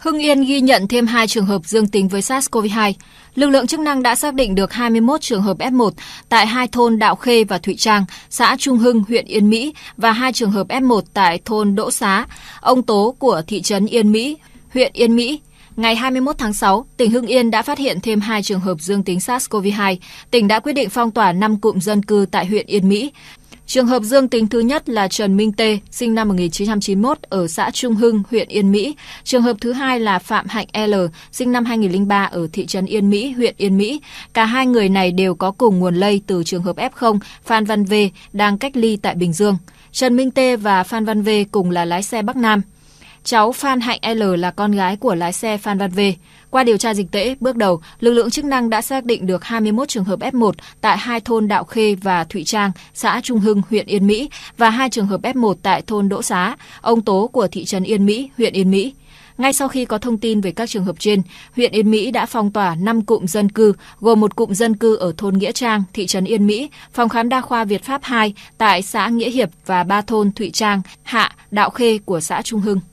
Hưng Yên ghi nhận thêm 2 trường hợp dương tính với SARS-CoV-2. Lực lượng chức năng đã xác định được 21 trường hợp F1 tại hai thôn Đạo Khê và Thụy Trang, xã Trung Hưng, huyện Yên Mỹ và hai trường hợp F1 tại thôn Đỗ Xá, Ông Tố của thị trấn Yên Mỹ, huyện Yên Mỹ. Ngày 21 tháng 6, tỉnh Hưng Yên đã phát hiện thêm 2 trường hợp dương tính SARS-CoV-2. Tỉnh đã quyết định phong tỏa 5 cụm dân cư tại huyện Yên Mỹ. Trường hợp dương tính thứ nhất là Trần Minh Tê, sinh năm 1991 ở xã Trung Hưng, huyện Yên Mỹ. Trường hợp thứ hai là Phạm Hạnh L, sinh năm 2003 ở thị trấn Yên Mỹ, huyện Yên Mỹ. Cả hai người này đều có cùng nguồn lây từ trường hợp F0 Phan Văn V đang cách ly tại Bình Dương. Trần Minh Tê và Phan Văn V cùng là lái xe Bắc Nam. Cháu Phan Hạnh L là con gái của lái xe Phan Văn V. Qua điều tra dịch tễ, bước đầu, lực lượng chức năng đã xác định được 21 trường hợp F1 tại hai thôn Đạo Khê và Thụy Trang, xã Trung Hưng, huyện Yên Mỹ và hai trường hợp F1 tại thôn Đỗ Xá, Ông Tố của thị trấn Yên Mỹ, huyện Yên Mỹ. Ngay sau khi có thông tin về các trường hợp trên, huyện Yên Mỹ đã phong tỏa 5 cụm dân cư, gồm một cụm dân cư ở thôn Nghĩa Trang, thị trấn Yên Mỹ, phòng khám đa khoa Việt Pháp 2 tại xã Nghĩa Hiệp và ba thôn Thụy Trang, Hạ, Đạo Khê của xã Trung Hưng.